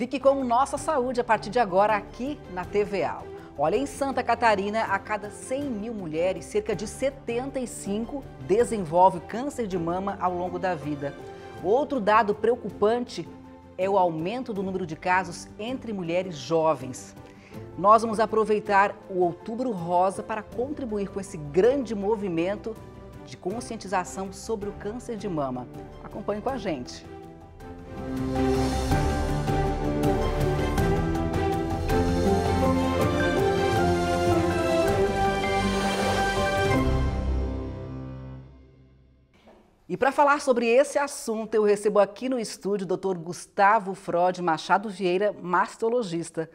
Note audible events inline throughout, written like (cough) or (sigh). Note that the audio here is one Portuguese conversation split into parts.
Fique com nossa saúde a partir de agora aqui na TVA. Olha, em Santa Catarina, a cada 100 mil mulheres, cerca de 75 desenvolve câncer de mama ao longo da vida. Outro dado preocupante é o aumento do número de casos entre mulheres jovens. Nós vamos aproveitar o Outubro Rosa para contribuir com esse grande movimento de conscientização sobre o câncer de mama. Acompanhe com a gente. Música E para falar sobre esse assunto, eu recebo aqui no estúdio o Dr. Gustavo Frode Machado Vieira, mastologista.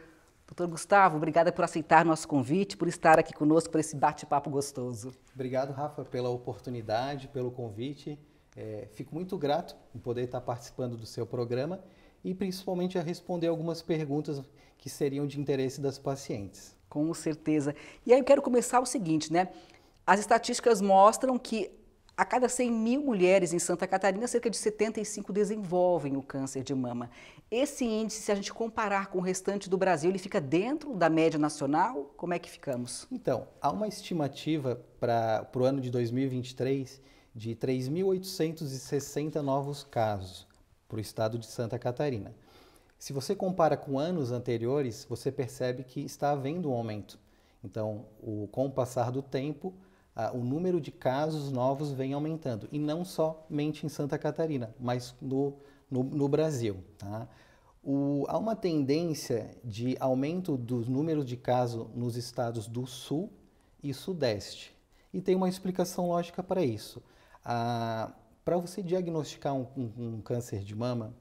Doutor Gustavo, obrigada por aceitar nosso convite, por estar aqui conosco para esse bate-papo gostoso. Obrigado, Rafa, pela oportunidade, pelo convite. É, fico muito grato em poder estar participando do seu programa e principalmente a responder algumas perguntas que seriam de interesse das pacientes. Com certeza. E aí eu quero começar o seguinte, né? As estatísticas mostram que a cada 100 mil mulheres em Santa Catarina, cerca de 75 desenvolvem o câncer de mama. Esse índice, se a gente comparar com o restante do Brasil, ele fica dentro da média nacional? Como é que ficamos? Então, há uma estimativa para o ano de 2023 de 3.860 novos casos para o estado de Santa Catarina. Se você compara com anos anteriores, você percebe que está havendo um aumento. Então, o, com o passar do tempo, o número de casos novos vem aumentando, e não somente em Santa Catarina, mas no, no, no Brasil. Tá? O, há uma tendência de aumento dos números de casos nos estados do Sul e Sudeste, e tem uma explicação lógica para isso. Ah, para você diagnosticar um, um, um câncer de mama,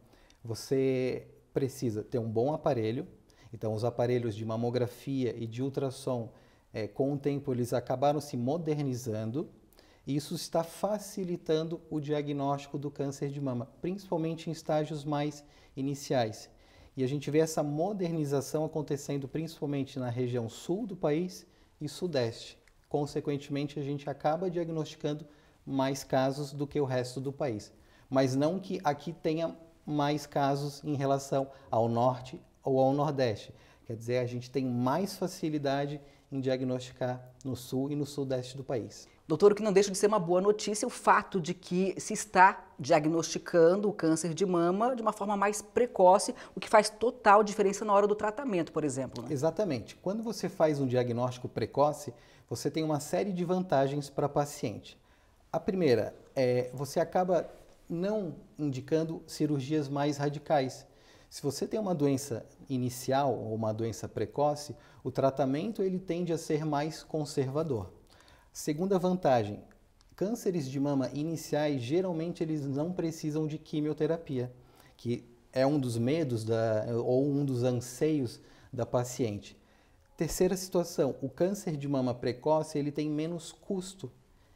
você precisa ter um bom aparelho, então os aparelhos de mamografia e de ultrassom é, com o tempo eles acabaram se modernizando e isso está facilitando o diagnóstico do câncer de mama, principalmente em estágios mais iniciais. E a gente vê essa modernização acontecendo principalmente na região sul do país e sudeste. Consequentemente, a gente acaba diagnosticando mais casos do que o resto do país. Mas não que aqui tenha mais casos em relação ao norte ou ao nordeste. Quer dizer, a gente tem mais facilidade em diagnosticar no sul e no sudeste do país. Doutor, o que não deixa de ser uma boa notícia é o fato de que se está diagnosticando o câncer de mama de uma forma mais precoce, o que faz total diferença na hora do tratamento, por exemplo. Né? Exatamente. Quando você faz um diagnóstico precoce, você tem uma série de vantagens para a paciente. A primeira é você acaba não indicando cirurgias mais radicais. Se você tem uma doença inicial ou uma doença precoce, o tratamento ele tende a ser mais conservador. Segunda vantagem, cânceres de mama iniciais geralmente eles não precisam de quimioterapia, que é um dos medos da, ou um dos anseios da paciente. Terceira situação, o câncer de mama precoce ele tem menos custo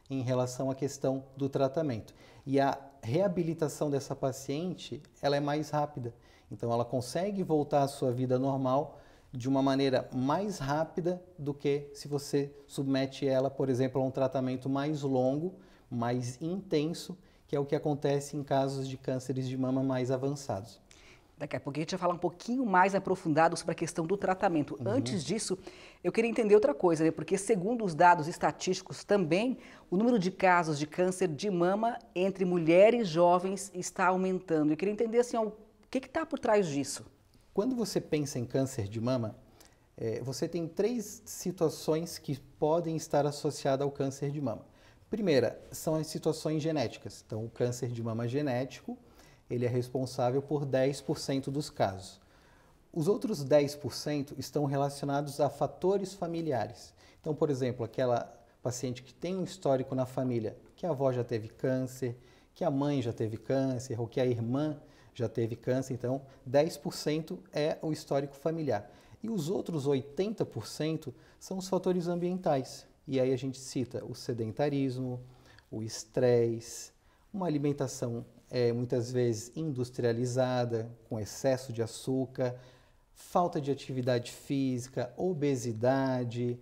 em relação à questão do tratamento. E a reabilitação dessa paciente ela é mais rápida. Então ela consegue voltar à sua vida normal de uma maneira mais rápida do que se você submete ela, por exemplo, a um tratamento mais longo, mais intenso, que é o que acontece em casos de cânceres de mama mais avançados. Daqui a pouco a gente vai falar um pouquinho mais aprofundado sobre a questão do tratamento. Uhum. Antes disso, eu queria entender outra coisa, né? porque segundo os dados estatísticos também, o número de casos de câncer de mama entre mulheres jovens está aumentando. Eu queria entender assim, que está por trás disso? Quando você pensa em câncer de mama, é, você tem três situações que podem estar associadas ao câncer de mama. Primeira, são as situações genéticas. Então, o câncer de mama genético, ele é responsável por 10% dos casos. Os outros 10% estão relacionados a fatores familiares. Então, por exemplo, aquela paciente que tem um histórico na família, que a avó já teve câncer, que a mãe já teve câncer, ou que a irmã já teve câncer, então 10% é o histórico familiar. E os outros 80% são os fatores ambientais. E aí a gente cita o sedentarismo, o estresse, uma alimentação é, muitas vezes industrializada, com excesso de açúcar, falta de atividade física, obesidade,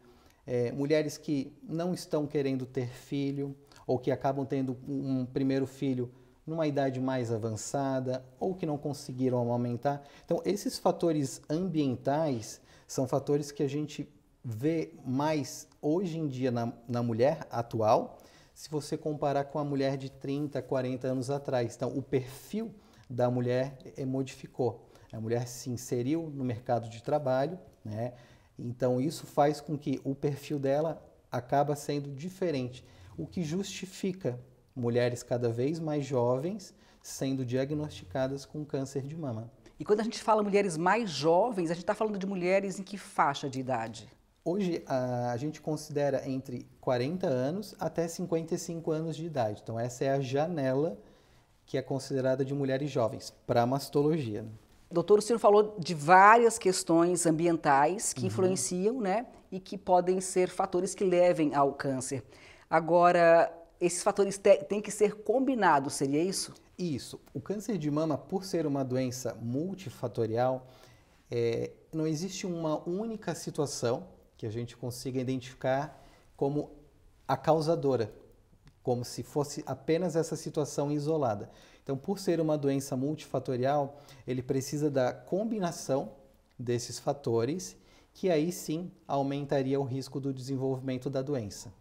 é, mulheres que não estão querendo ter filho ou que acabam tendo um primeiro filho numa idade mais avançada ou que não conseguiram amamentar. Então, esses fatores ambientais são fatores que a gente vê mais hoje em dia na, na mulher atual, se você comparar com a mulher de 30, 40 anos atrás. Então, o perfil da mulher é, modificou. A mulher se inseriu no mercado de trabalho, né? Então, isso faz com que o perfil dela acaba sendo diferente, o que justifica mulheres cada vez mais jovens sendo diagnosticadas com câncer de mama. E quando a gente fala mulheres mais jovens, a gente está falando de mulheres em que faixa de idade? Hoje a, gente considera entre 40 anos até 55 anos de idade. Então essa é a janela que é considerada de mulheres jovens para mastologia. Doutor, o senhor falou de várias questões ambientais que uhum. influenciam, né, e que podem ser fatores que levem ao câncer. Agora, esses fatores têm que ser combinados, seria isso? Isso. O câncer de mama, por ser uma doença multifatorial, é, não existe uma única situação que a gente consiga identificar como a causadora, como se fosse apenas essa situação isolada. Então, por ser uma doença multifatorial, ele precisa da combinação desses fatores, que aí sim aumentaria o risco do desenvolvimento da doença.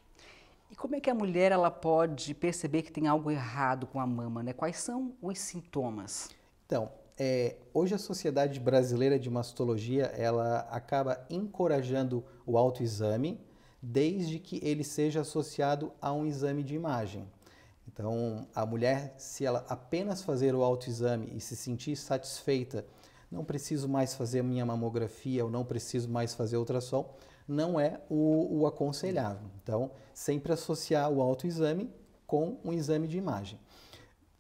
E como é que a mulher ela pode perceber que tem algo errado com a mama, né? Quais são os sintomas? Então, é, hoje a Sociedade Brasileira de Mastologia ela acaba encorajando o autoexame, desde que ele seja associado a um exame de imagem. Então, a mulher, se ela apenas fazer o autoexame e se sentir satisfeita, não preciso mais fazer minha mamografia, ou não preciso mais fazer ultrassom, não é o, o aconselhável. Então, sempre associar o autoexame com um exame de imagem.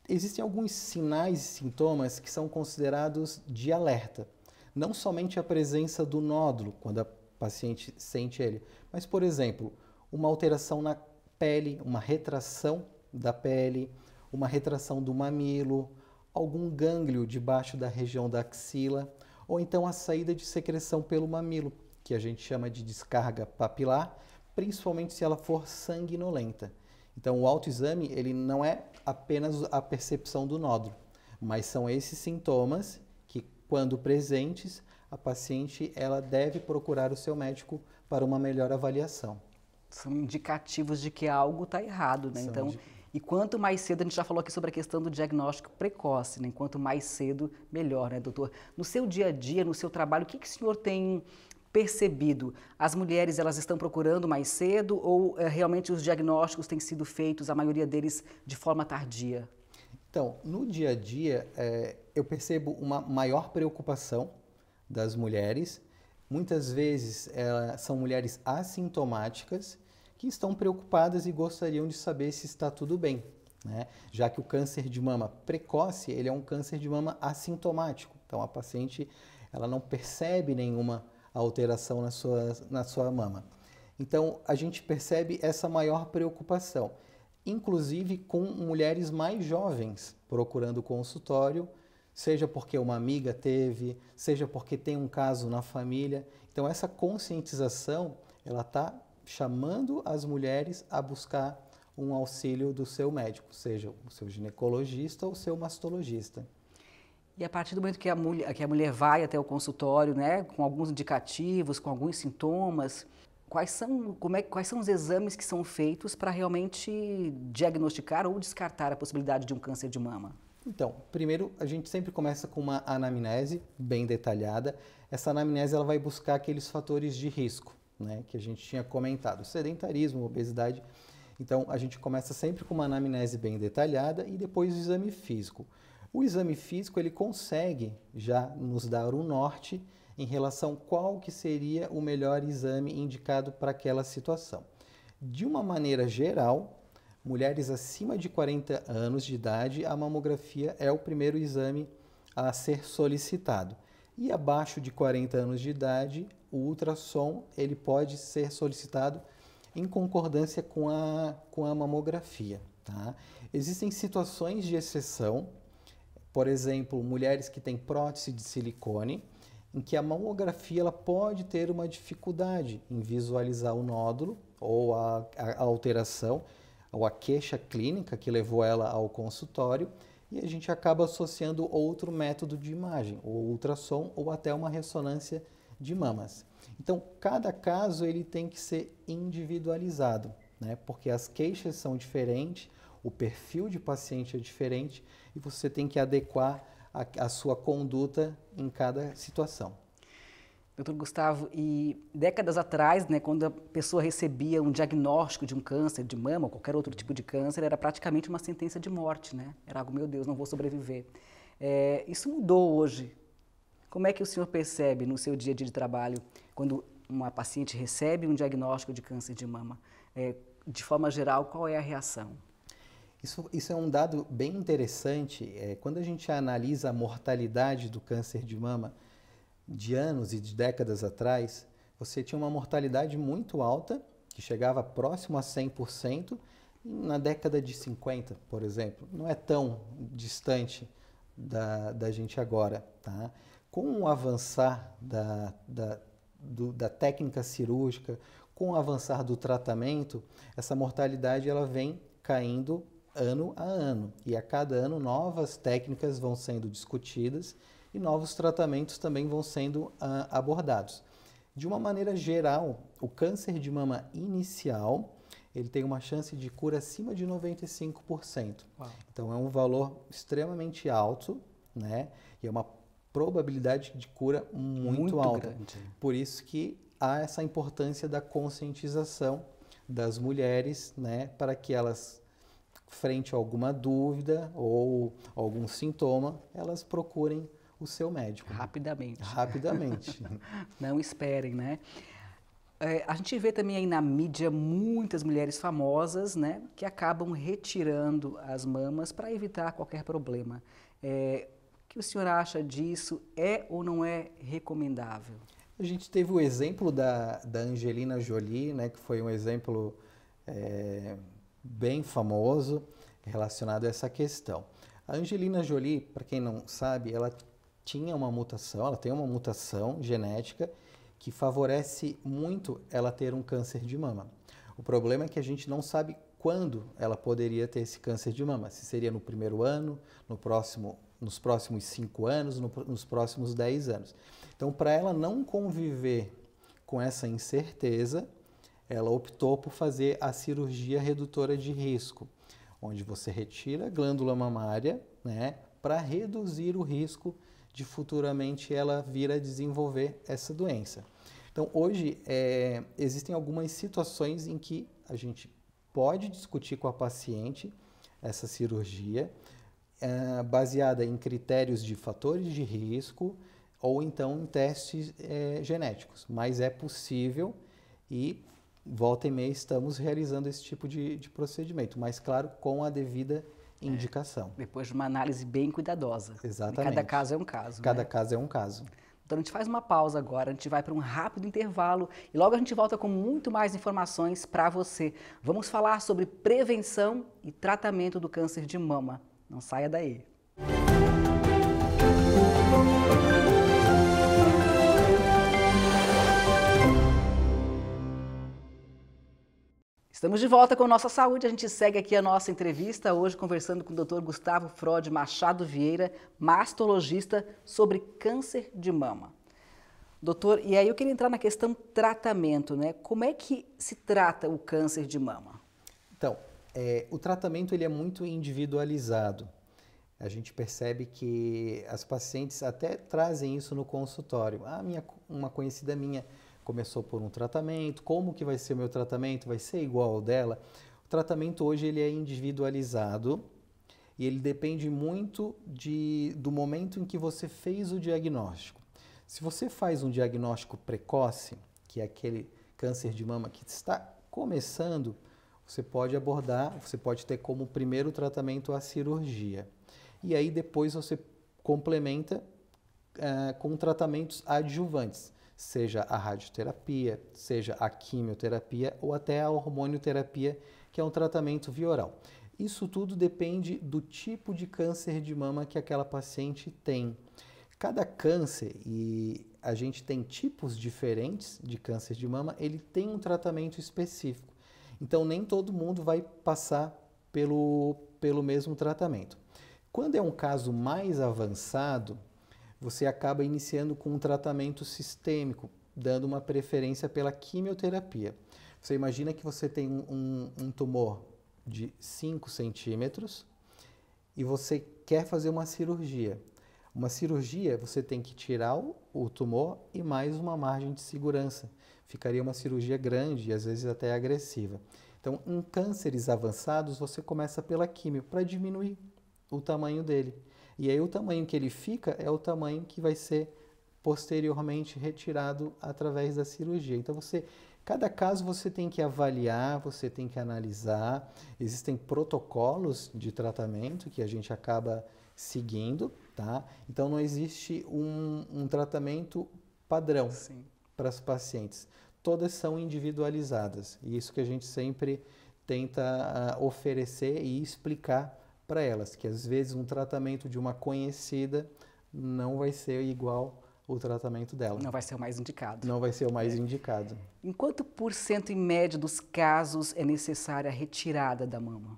Existem alguns sinais e sintomas que são considerados de alerta. Não somente a presença do nódulo, quando a paciente sente ele, mas, por exemplo, uma alteração na pele, uma retração da pele, uma retração do mamilo, algum gânglio debaixo da região da axila, ou então a saída de secreção pelo mamilo, que a gente chama de descarga papilar, principalmente se ela for sanguinolenta. Então, o autoexame ele não é apenas a percepção do nódulo, mas são esses sintomas que, quando presentes, a paciente ela deve procurar o seu médico para uma melhor avaliação. São indicativos de que algo está errado, né? São então, e quanto mais cedo, a gente já falou aqui sobre a questão do diagnóstico precoce, né? Quanto mais cedo, melhor, né, doutor? No seu dia a dia, no seu trabalho, o que, que o senhor tem percebido? As mulheres elas estão procurando mais cedo ou é, realmente os diagnósticos têm sido feitos, a maioria deles, de forma tardia? Então, no dia a dia, é, eu percebo uma maior preocupação das mulheres. Muitas vezes é, são mulheres assintomáticas que estão preocupadas e gostariam de saber se está tudo bem, né? já que o câncer de mama precoce ele é um câncer de mama assintomático. Então, a paciente ela não percebe nenhuma a alteração na sua, na sua mama. Então, a gente percebe essa maior preocupação, inclusive com mulheres mais jovens procurando o consultório, seja porque uma amiga teve, seja porque tem um caso na família. Então, essa conscientização, ela está chamando as mulheres a buscar um auxílio do seu médico, seja o seu ginecologista ou o seu mastologista. E a partir do momento que a mulher, que a mulher vai até o consultório, né, com alguns indicativos, com alguns sintomas, quais são, como é, quais são os exames que são feitos para realmente diagnosticar ou descartar a possibilidade de um câncer de mama? Então, primeiro a gente sempre começa com uma anamnese bem detalhada. Essa anamnese ela vai buscar aqueles fatores de risco, né, que a gente tinha comentado, sedentarismo, obesidade. Então a gente começa sempre com uma anamnese bem detalhada e depois o exame físico. O exame físico ele consegue já nos dar um norte em relação qual que seria o melhor exame indicado para aquela situação. De uma maneira geral, mulheres acima de 40 anos de idade, a mamografia é o primeiro exame a ser solicitado. E abaixo de 40 anos de idade, o ultrassom ele pode ser solicitado em concordância com a, com a mamografia. Tá? Existem situações de exceção por exemplo, mulheres que têm prótese de silicone, em que a mamografia ela pode ter uma dificuldade em visualizar o nódulo ou a, a alteração ou a queixa clínica que levou ela ao consultório e a gente acaba associando outro método de imagem, ou ultrassom ou até uma ressonância de mamas. Então, cada caso ele tem que ser individualizado, né? Porque as queixas são diferentes, o perfil de paciente é diferente e você tem que adequar a, a sua conduta em cada situação. Doutor Gustavo, e décadas atrás, né, quando a pessoa recebia um diagnóstico de um câncer de mama ou qualquer outro tipo de câncer, era praticamente uma sentença de morte, né? Era algo, meu Deus, não vou sobreviver. É, isso mudou hoje. Como é que o senhor percebe no seu dia a dia de trabalho, quando uma paciente recebe um diagnóstico de câncer de mama? É, de forma geral, qual é a reação? Isso, isso é um dado bem interessante. É, quando a gente analisa a mortalidade do câncer de mama de anos e de décadas atrás, você tinha uma mortalidade muito alta, que chegava próximo a 100%, na década de 50, por exemplo. Não é tão distante da, da gente agora. Tá? Com o avançar da, da, do, da técnica cirúrgica, com o avançar do tratamento, essa mortalidade ela vem caindo ano a ano. E a cada ano novas técnicas vão sendo discutidas e novos tratamentos também vão sendo uh, abordados. De uma maneira geral, o câncer de mama inicial ele tem uma chance de cura acima de 95%. Uau. Então é um valor extremamente alto, né? E é uma probabilidade de cura muito, muito alta. Grande. Por isso que há essa importância da conscientização das mulheres, né, para que elas frente a alguma dúvida ou algum sintoma, elas procurem o seu médico. Rapidamente. Rapidamente. (laughs) Não esperem, né? É, a gente vê também aí na mídia muitas mulheres famosas, né, que acabam retirando as mamas para evitar qualquer problema. É, o que o senhor acha disso? É ou não é recomendável? A gente teve o exemplo da, da Angelina Jolie, né, que foi um exemplo é bem famoso relacionado a essa questão. A Angelina Jolie, para quem não sabe, ela tinha uma mutação, ela tem uma mutação genética que favorece muito ela ter um câncer de mama. O problema é que a gente não sabe quando ela poderia ter esse câncer de mama, se seria no primeiro ano, no próximo, nos próximos cinco anos, no, nos próximos dez anos. Então, para ela não conviver com essa incerteza, ela optou por fazer a cirurgia redutora de risco, onde você retira a glândula mamária, né, para reduzir o risco de futuramente ela vir a desenvolver essa doença. Então, hoje, é, existem algumas situações em que a gente pode discutir com a paciente essa cirurgia, é, baseada em critérios de fatores de risco ou então em testes é, genéticos, mas é possível e volta e meia estamos realizando esse tipo de, de procedimento, mas claro, com a devida é. indicação. É, depois de uma análise bem cuidadosa. Exatamente. Cada caso é um caso. Cada né? caso é um caso. Então a gente faz uma pausa agora, a gente vai para um rápido intervalo e logo a gente volta com muito mais informações para você. Vamos falar sobre prevenção e tratamento do câncer de mama. Não saia daí. Música Estamos de volta com Nossa Saúde. A gente segue aqui a nossa entrevista hoje conversando com o Dr. Gustavo Frode Machado Vieira, mastologista, sobre câncer de mama. Doutor, e aí eu queria entrar na questão tratamento, né? Como é que se trata o câncer de mama? Então, é, o tratamento ele é muito individualizado. A gente percebe que as pacientes até trazem isso no consultório. Ah, minha, uma conhecida minha começou por um tratamento, como que vai ser o meu tratamento, vai ser igual ao dela. O tratamento hoje ele é individualizado e ele depende muito de, do momento em que você fez o diagnóstico. Se você faz um diagnóstico precoce, que é aquele câncer de mama que está começando, você pode abordar, você pode ter como primeiro tratamento a cirurgia. E aí depois você complementa uh, com tratamentos adjuvantes seja a radioterapia, seja a quimioterapia ou até a hormonioterapia, que é um tratamento via oral. Isso tudo depende do tipo de câncer de mama que aquela paciente tem. Cada câncer, e a gente tem tipos diferentes de câncer de mama, ele tem um tratamento específico. Então, nem todo mundo vai passar pelo, pelo mesmo tratamento. Quando é um caso mais avançado, você acaba iniciando com um tratamento sistêmico, dando uma preferência pela quimioterapia. Você imagina que você tem um, um tumor de 5 centímetros e você quer fazer uma cirurgia. Uma cirurgia, você tem que tirar o, tumor e mais uma margem de segurança. Ficaria uma cirurgia grande e às vezes até agressiva. Então, em cânceres avançados, você começa pela quimio para diminuir o tamanho dele. E aí o tamanho que ele fica é o tamanho que vai ser posteriormente retirado através da cirurgia. Então você Cada caso você tem que avaliar, você tem que analisar. Existem protocolos de tratamento que a gente acaba seguindo, tá? Então não existe um, um tratamento padrão para as pacientes. Todas são individualizadas e isso que a gente sempre tenta uh, oferecer e explicar para elas, que às vezes um tratamento de uma conhecida não vai ser igual o tratamento dela. Não vai ser o mais indicado. Não vai ser o mais é. indicado. Em quanto por cento em média dos casos é necessária a retirada da mama?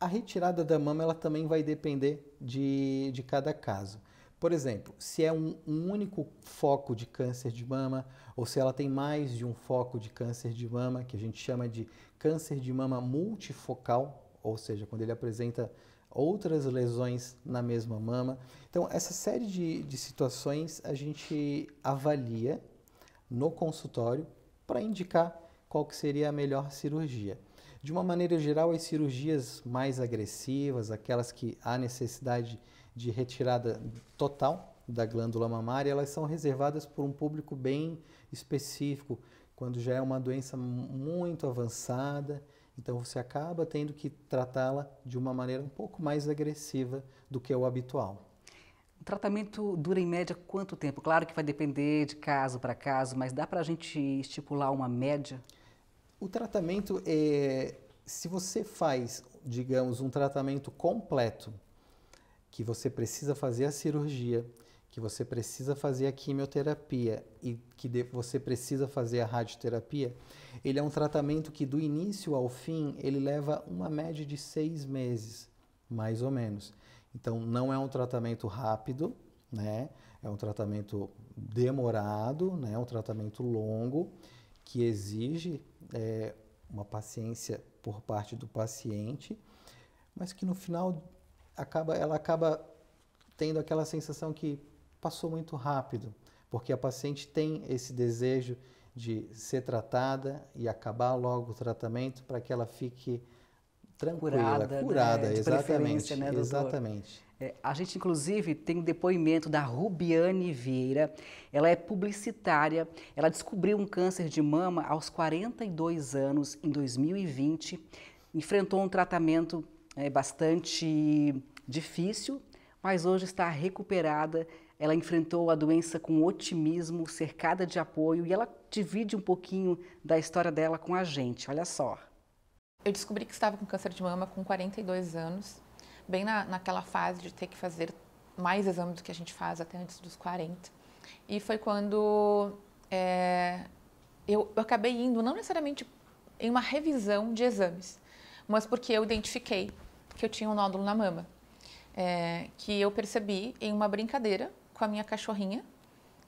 A retirada da mama ela também vai depender de, de cada caso. Por exemplo, se é um, um, único foco de câncer de mama, ou se ela tem mais de um foco de câncer de mama, que a gente chama de câncer de mama multifocal, ou seja, quando ele apresenta outras lesões na mesma mama. Então, essa série de, de situações a gente avalia no consultório para indicar qual que seria a melhor cirurgia. De uma maneira geral, as cirurgias mais agressivas, aquelas que há necessidade de retirada total da glândula mamária, elas são reservadas por um público bem específico, quando já é uma doença muito avançada então você acaba tendo que tratá-la de uma maneira um pouco mais agressiva do que é o habitual. O tratamento dura em média quanto tempo? Claro que vai depender de caso para caso, mas dá para a gente estipular uma média? O tratamento é. Se você faz, digamos, um tratamento completo, que você precisa fazer a cirurgia, que você precisa fazer a quimioterapia e que você precisa fazer a radioterapia, ele é um tratamento que do início ao fim ele leva uma média de seis meses, mais ou menos. Então não é um tratamento rápido, né? É um tratamento demorado, né? É um tratamento longo que exige é, uma paciência por parte do paciente, mas que no final acaba, ela acaba tendo aquela sensação que passou muito rápido, porque a paciente tem esse desejo de ser tratada e acabar logo o tratamento para que ela fique tranquila, curada, né? curada né? exatamente, né, exatamente. É, a gente inclusive tem um depoimento da Rubiane Vieira. Ela é publicitária. Ela descobriu um câncer de mama aos 42 anos em 2020. Enfrentou um tratamento é, bastante difícil, mas hoje está recuperada ela enfrentou a doença com otimismo, cercada de apoio, e ela divide um pouquinho da história dela com a gente. Olha só. Eu descobri que estava com câncer de mama com 42 anos, bem na, naquela fase de ter que fazer mais exames do que a gente faz até antes dos 40. E foi quando é, eu, eu acabei indo, não necessariamente em uma revisão de exames, mas porque eu identifiquei que eu tinha um nódulo na mama. É, que eu percebi em uma brincadeira com a minha cachorrinha.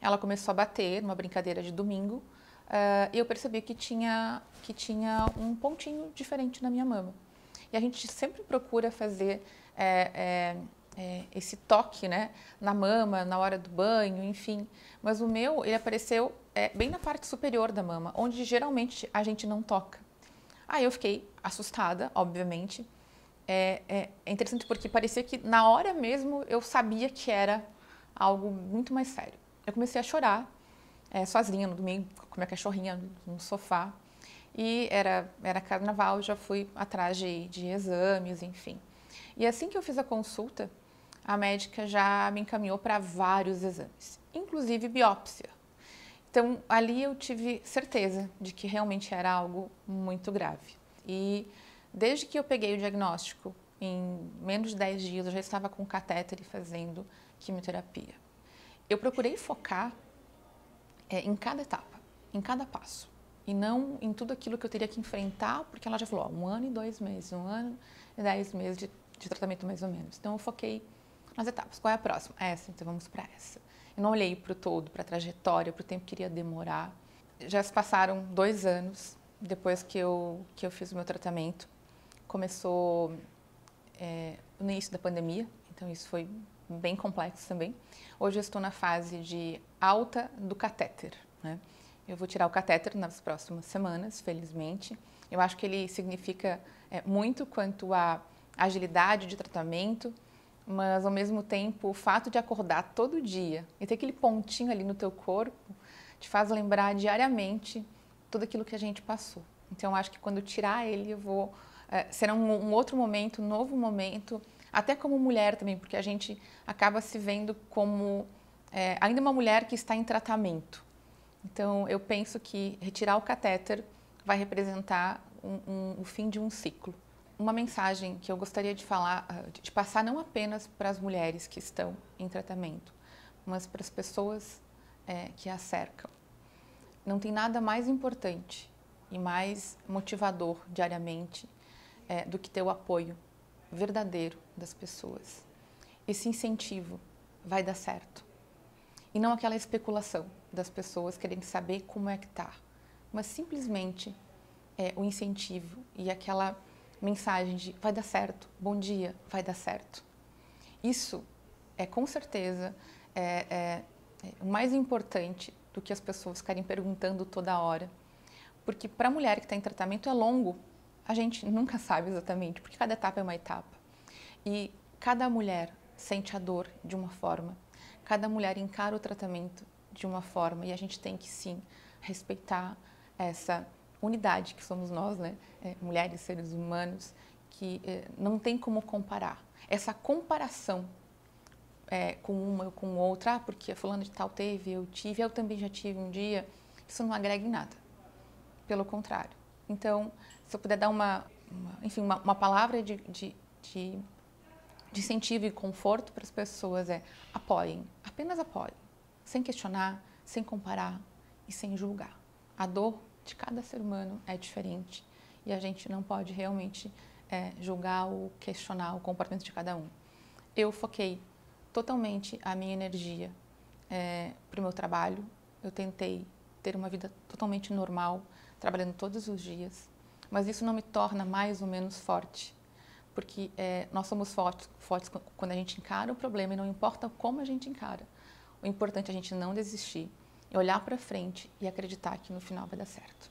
Ela começou a bater numa brincadeira de domingo uh, e eu percebi que tinha, que tinha um pontinho diferente na minha mama. E a gente sempre procura fazer é, é, é, esse toque né, na mama, na hora do banho, enfim. Mas o meu, ele apareceu eh, bem na parte superior da mama, onde geralmente a gente não toca. Aí eu fiquei assustada, obviamente. É, é, é, interessante porque parecia que na hora mesmo eu sabia que era algo muito mais sério. Eu comecei a chorar é, sozinha no domingo, com minha cachorrinha no sofá. E era, era carnaval, já fui atrás de, de exames, enfim. E assim que eu fiz a consulta, a médica já me encaminhou para vários exames, inclusive biópsia. Então, ali eu tive certeza de que realmente era algo muito grave. E desde que eu peguei o diagnóstico, em menos de 10 dias, eu já estava com o catéter fazendo quimioterapia. Eu procurei focar é, em cada etapa, em cada passo, e não em tudo aquilo que eu teria que enfrentar, porque ela já falou, ó, um ano e dois meses, um ano e dez meses de, de tratamento mais ou menos. Então eu foquei nas etapas. Qual é a próxima? Essa, então vamos para essa. Eu não olhei para o todo, para a trajetória, para o tempo que iria demorar. Já se passaram dois anos depois que eu, que eu fiz o meu tratamento. Começou é, no início da pandemia, então isso foi bem complexo também. Hoje eu estou na fase de alta do catéter. Né? Eu vou tirar o catéter nas próximas semanas, felizmente. Eu acho que ele significa é, muito quanto à agilidade de tratamento, mas ao mesmo tempo o fato de acordar todo dia e ter aquele pontinho ali no teu corpo te faz lembrar diariamente tudo aquilo que a gente passou. Então eu acho que quando tirar ele eu vou é, será um, um outro momento, um novo momento até como mulher também, porque a gente acaba se vendo como é, ainda uma mulher que está em tratamento. Então, eu penso que retirar o catéter vai representar um, um, o fim de um ciclo. Uma mensagem que eu gostaria de falar, ah, de passar não apenas para as mulheres que estão em tratamento, mas para as pessoas é, que a cercam. Não tem nada mais importante e mais motivador diariamente é, do que ter o apoio verdadeiro das pessoas. Esse incentivo vai dar certo. E não aquela especulação das pessoas querendo saber como é que tá, mas simplesmente é, o incentivo e aquela mensagem de vai dar certo, bom dia, vai dar certo. Isso é com certeza é, é, é mais importante do que as pessoas ficarem perguntando toda hora. Porque para a mulher que está em tratamento é longo a gente nunca sabe exatamente, porque cada etapa é uma etapa. E cada mulher sente a dor de uma forma, cada mulher encara o tratamento de uma forma, e a gente tem que sim respeitar essa unidade que somos nós, né? É, mulheres, seres humanos, que é, não tem como comparar. Essa comparação é, com uma ou com outra, ah, porque fulano de tal teve, eu tive, eu também já tive um dia, isso não agrega em nada. Pelo contrário. Então, se eu puder dar uma, uma enfim, uma, uma palavra de, de, de, de incentivo e conforto para as pessoas é apoiem, apenas apoiem, sem questionar, sem comparar e sem julgar. A dor de cada ser humano é diferente e a gente não pode realmente é, julgar ou questionar o comportamento de cada um. Eu foquei totalmente a minha energia é, para o meu trabalho. Eu tentei ter uma vida totalmente normal, trabalhando todos os dias, mas isso não me torna mais ou menos forte, porque é, nós somos fortes, fortes quando a gente encara o problema e não importa como a gente encara. O importante é a gente não desistir, é olhar para frente e acreditar que no final vai dar certo.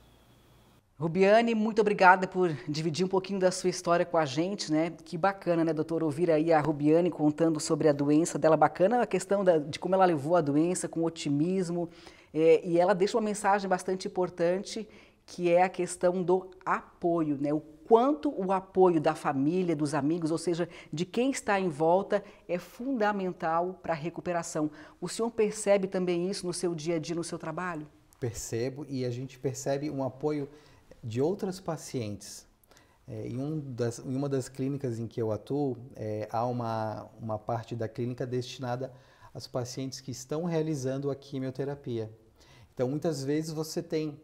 Rubiane, muito obrigada por dividir um pouquinho da sua história com a gente, né? Que bacana, né, doutor, ouvir aí a Rubiane contando sobre a doença dela. Bacana a questão da, de como ela levou a doença com otimismo. É, e ela deixa uma mensagem bastante importante que é a questão do apoio, né? O quanto o apoio da família, dos amigos, ou seja, de quem está em volta, é fundamental para a recuperação. O senhor percebe também isso no seu dia a dia, no seu trabalho? Percebo e a gente percebe um apoio de outras pacientes. É, em, um das, em, uma das clínicas em que eu atuo, é, há uma, uma parte da clínica destinada aos pacientes que estão realizando a quimioterapia. Então, muitas vezes você tem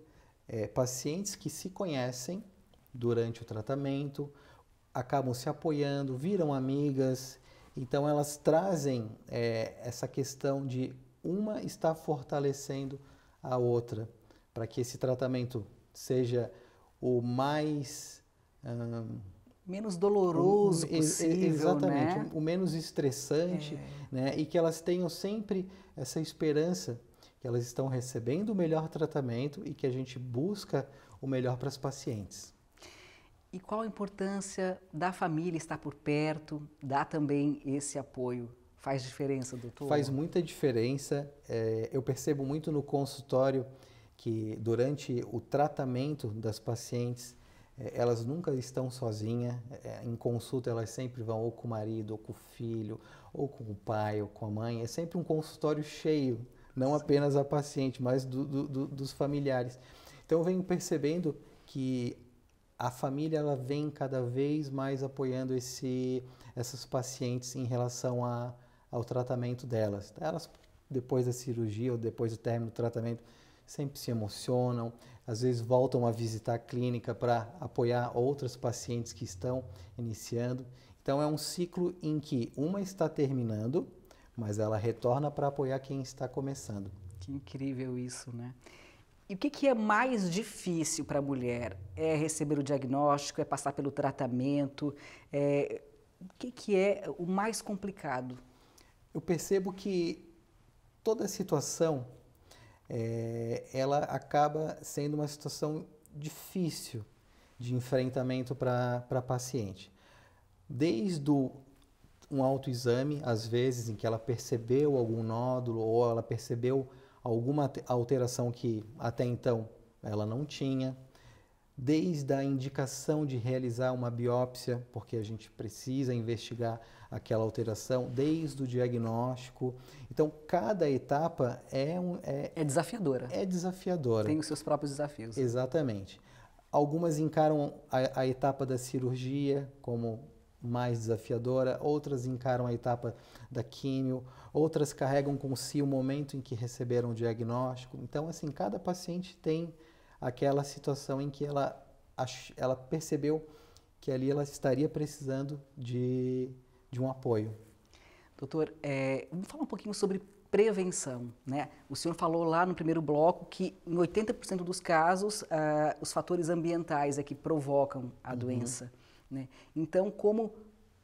é, pacientes que se conhecem durante o tratamento, acabam se apoiando, viram amigas, então elas trazem é, essa questão de uma está fortalecendo a outra para que esse tratamento seja o mais hum, menos doloroso possível, exatamente, né? o menos estressante, é. né? E que elas tenham sempre essa esperança que elas estão recebendo o melhor tratamento e que a gente busca o melhor para as pacientes. E qual a importância da família estar por perto, dar também esse apoio? Faz diferença, doutor? Faz muita diferença. É, eu percebo muito no consultório que durante o tratamento das pacientes, é, elas nunca estão sozinhas. É, em consulta, elas sempre vão ou com o marido, ou com o filho, ou com o pai, ou com a mãe. É sempre um consultório cheio não apenas a paciente, mas do, do, dos familiares. Então eu venho percebendo que a família ela vem cada vez mais apoiando esse, essas pacientes em relação a, ao tratamento delas. Elas, depois da cirurgia ou depois do término do tratamento, sempre se emocionam, às vezes voltam a visitar a clínica para apoiar outras pacientes que estão iniciando. Então é um ciclo em que uma está terminando, mas ela retorna para apoiar quem está começando. Que incrível isso, né? E o que, que é mais difícil para a mulher? É receber o diagnóstico, é passar pelo tratamento? É... O que, que é o mais complicado? Eu percebo que toda situação é, ela acaba sendo uma situação difícil de enfrentamento para a paciente. Desde o um autoexame, às vezes, em que ela percebeu algum nódulo ou ela percebeu alguma alteração que até então ela não tinha, desde a indicação de realizar uma biópsia, porque a gente precisa investigar aquela alteração, desde o diagnóstico. Então, cada etapa é um. É, é desafiadora. É desafiadora. Tem os seus próprios desafios. Exatamente. Algumas encaram a, a etapa da cirurgia como mais desafiadora, outras encaram a etapa da químio, outras carregam com si o momento em que receberam o diagnóstico. Então, assim, cada paciente tem aquela situação em que ela, ela percebeu que ali ela estaria precisando de, de um apoio. Doutor, é, vamos falar um pouquinho sobre prevenção. Né? O senhor falou lá no primeiro bloco que em 80% dos casos uh, os fatores ambientais é que provocam a uhum. doença. Né? Então, como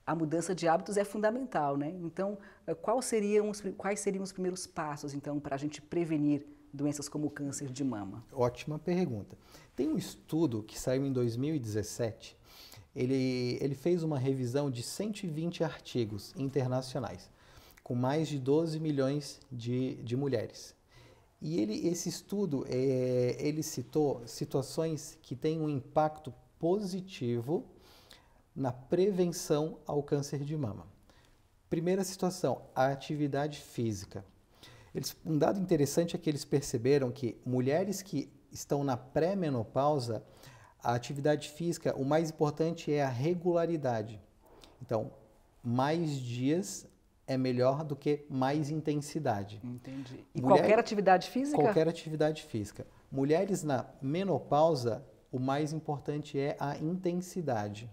a mudança de hábitos é fundamental, né? Então, eh, seriam os, quais seriam os primeiros passos, então, para a gente prevenir doenças como o câncer de mama? Ótima pergunta. Tem um estudo que saiu em 2017, ele, ele fez uma revisão de 120 artigos internacionais, com mais de 12 milhões de, de mulheres. E ele, esse estudo, é, ele citou situações que têm um impacto positivo na prevenção ao câncer de mama. Primeira situação, a atividade física. Eles, um dado interessante é que eles perceberam que mulheres que estão na pré-menopausa, a atividade física, o mais importante é a regularidade. Então, mais dias é melhor do que mais intensidade. Entendi. E Mulher, qualquer atividade física? Qualquer atividade física. Mulheres na menopausa, o mais importante é a intensidade.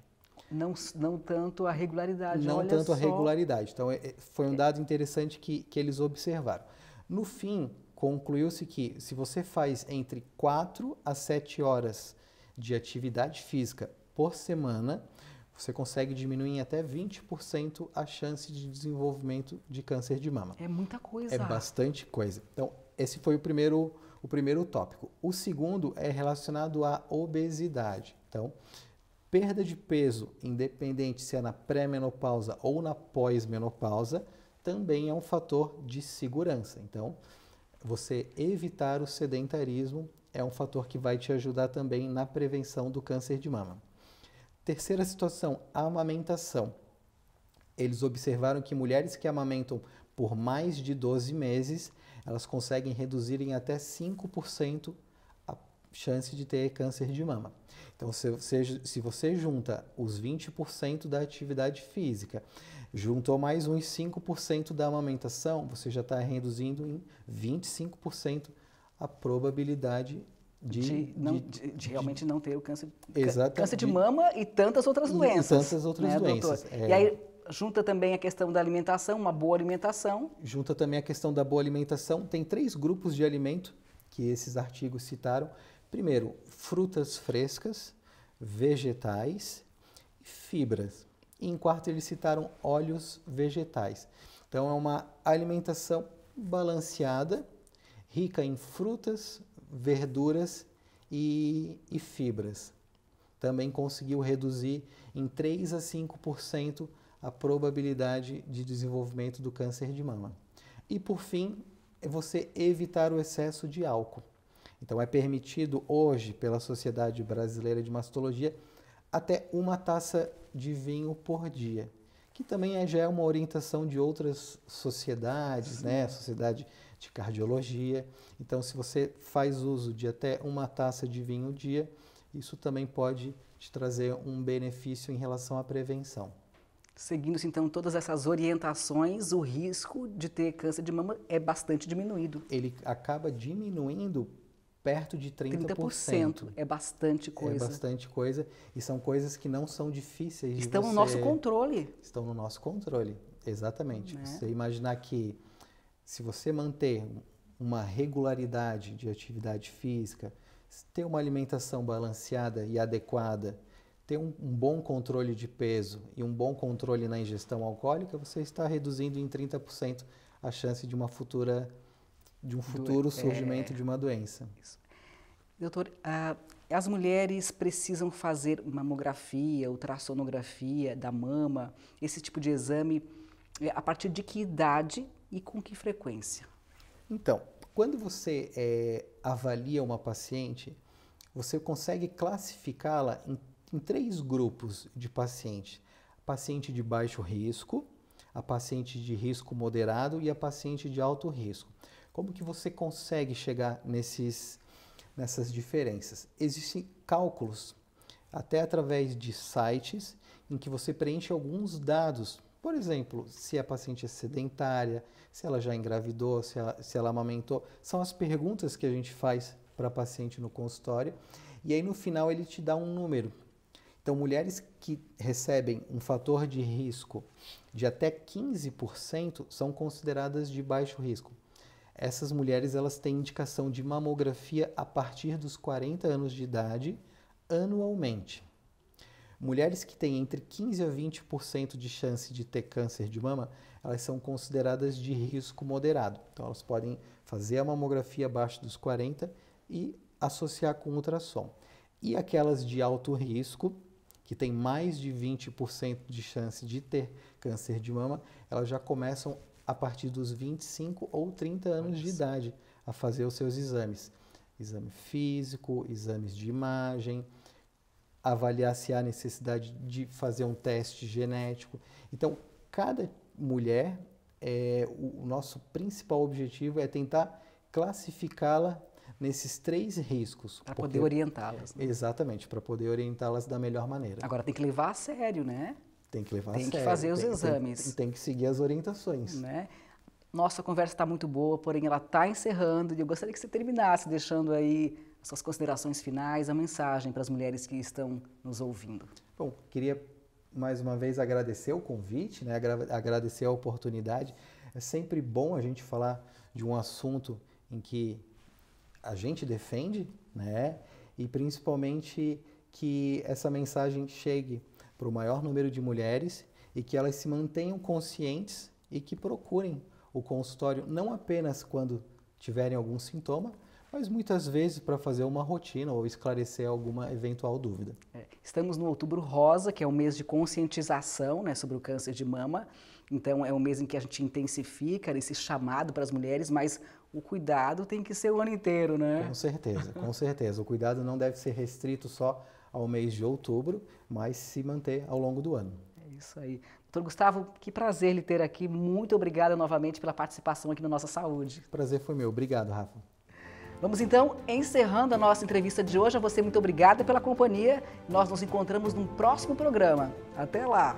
Não, não tanto a regularidade. Não Olha tanto só... a regularidade. Então, é, é, foi um dado interessante que, que eles observaram. No fim, concluiu-se que se você faz entre 4 a 7 horas de atividade física por semana, você consegue diminuir em até 20% a chance de desenvolvimento de câncer de mama. É muita coisa. É bastante coisa. Então, esse foi o primeiro, o primeiro tópico. O segundo é relacionado à obesidade. Então, perda de peso, independente se é na pré-menopausa ou na pós-menopausa, também é um fator de segurança. Então, você evitar o sedentarismo é um fator que vai te ajudar também na prevenção do câncer de mama. Terceira situação, amamentação. Eles observaram que mulheres que amamentam por mais de 12 meses, elas conseguem reduzir em até 5% chance de ter câncer de mama. Então, se você, se você junta os 20% da atividade física, juntou mais uns 5% da amamentação, você já está reduzindo em 25% a probabilidade de, de, não, de, de, realmente não ter o câncer, câncer de mama e tantas outras doenças. E tantas outras né, doenças. É. E aí junta também a questão da alimentação, uma boa alimentação. Junta também a questão da boa alimentação. Tem três grupos de alimento que esses artigos citaram Primeiro, frutas frescas, vegetais e fibras. E em quarto, eles citaram óleos vegetais. Então, é uma alimentação balanceada, rica em frutas, verduras e, e fibras. Também conseguiu reduzir em 3 a 5% a probabilidade de desenvolvimento do câncer de mama. E por fim, é você evitar o excesso de álcool. Então, é permitido hoje pela Sociedade Brasileira de Mastologia até uma taça de vinho por dia, que também é, já é uma orientação de outras sociedades, né? Sim. né? Sociedade de cardiologia. Então, se você faz uso de até uma taça de vinho por dia, isso também pode te trazer um benefício em relação à prevenção. Seguindo-se então todas essas orientações, o risco de ter câncer de mama é bastante diminuído. Ele acaba diminuindo perto de 30%. 30% é bastante é coisa. É bastante coisa e são coisas que não são difíceis Estão de você... no nosso controle. Estão no nosso controle, exatamente. Né? Você imaginar que se você manter uma regularidade de atividade física, ter uma alimentação balanceada e adequada, ter um, um bom controle de peso e um bom controle na ingestão alcoólica, você está reduzindo em 30% a chance de uma futura de um futuro é, surgimento é... de uma doença. Isso. Doutor, ah, as mulheres precisam fazer mamografia, ultrassonografia da mama, esse tipo de exame, eh, a partir de que idade e com que frequência? Então, quando você é, avalia uma paciente, você consegue classificá-la em, em três grupos de paciente: paciente de baixo risco, a paciente de risco moderado e a paciente de alto risco. Como que você consegue chegar nesses, nessas diferenças? Existem cálculos, até através de sites, em que você preenche alguns dados. Por exemplo, se a paciente é sedentária, se ela já engravidou, se ela, se ela amamentou. São as perguntas que a gente faz para a paciente no consultório. E aí no final ele te dá um número. Então, mulheres que recebem um fator de risco de até 15% são consideradas de baixo risco essas mulheres elas têm indicação de mamografia a partir dos 40 anos de idade anualmente. Mulheres que têm entre 15 a 20% de chance de ter câncer de mama, elas são consideradas de risco moderado. Então elas podem fazer a mamografia abaixo dos 40 e associar com ultrassom. E aquelas de alto risco, que têm mais de 20% de chance de ter câncer de mama, elas já começam a partir dos 25 ou 30 anos de idade a fazer os seus exames. Exame físico, exames de imagem, avaliar se há necessidade de fazer um teste genético. Então, cada mulher, é, o nosso principal objetivo é tentar classificá-la nesses três riscos. Para poder orientá-las. Né? Exatamente, para poder orientá-las da melhor maneira. Agora tem que levar a sério, né? Tem que levar tem a sério. Tem que fazer os tem, exames. Tem, tem, que seguir as orientações. Né? Nossa conversa está muito boa, porém ela está encerrando e eu gostaria que você terminasse deixando aí suas considerações finais, a mensagem para as mulheres que estão nos ouvindo. Bom, queria mais uma vez agradecer o convite, né? agradecer a oportunidade. É sempre bom a gente falar de um assunto em que a gente defende, né? E principalmente que essa mensagem chegue para o maior número de mulheres e que elas se mantenham conscientes e que procurem o consultório não apenas quando tiverem algum sintoma, mas muitas vezes para fazer uma rotina ou esclarecer alguma eventual dúvida. É, estamos no outubro rosa, que é o mês de conscientização né, sobre o câncer de mama. Então é um mês em que a gente intensifica esse chamado para as mulheres, mas o cuidado tem que ser o ano inteiro, né? Com certeza, com certeza. O cuidado não deve ser restrito só ao mês de outubro, mas se manter ao longo do ano. É isso aí. Doutor Gustavo, que prazer lhe ter aqui. Muito obrigada novamente pela participação aqui no Nossa Saúde. Prazer foi meu. Obrigado, Rafa. Vamos então encerrando a nossa entrevista de hoje. A você, muito obrigada pela companhia. Nós nos encontramos num próximo programa. Até lá!